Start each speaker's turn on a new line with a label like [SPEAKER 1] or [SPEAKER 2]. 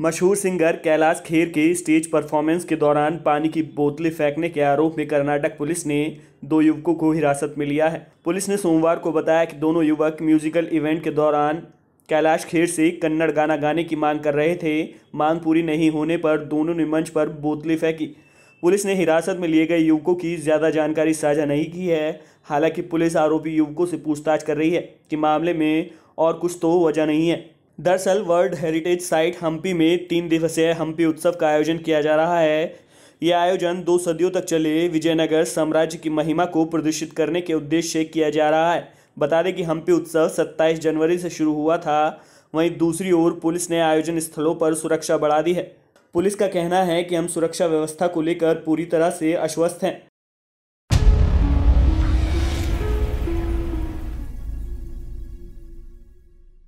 [SPEAKER 1] मशहूर सिंगर कैलाश खेर के stage performance के दौरान पानी की बोतलें फेंकने के आरोप में कर्नाटक पुलिस ने दो युवकों को हिरासत में लिया है पुलिस ने सोमवार को बताया कि दोनों युवक म्यूजिकल इवेंट के दौरान कैलाश खेर से कन्नड़ गाना गाने की मांग कर रहे थे मांग पूरी नहीं होने पर दोनों ने मंच पर बोतलें फेंकी पुलिस ने हिरासत में लिए गए युवकों की ज़्यादा जानकारी साझा नहीं की है हालांकि पुलिस आरोपी युवकों से पूछताछ कर रही है कि मामले में और कुछ तो वजह नहीं है दरअसल वर्ल्ड हेरिटेज साइट हम्पी में तीन दिवसीय हम्पी उत्सव का आयोजन किया जा रहा है यह आयोजन दो सदियों तक चले विजयनगर साम्राज्य की महिमा को प्रदर्शित करने के उद्देश्य से किया जा रहा है बता दें कि हम्पी उत्सव 27 जनवरी से शुरू हुआ था वहीं दूसरी ओर पुलिस ने आयोजन स्थलों पर सुरक्षा बढ़ा दी है पुलिस का कहना है कि हम सुरक्षा व्यवस्था को लेकर पूरी तरह से आश्वस्त हैं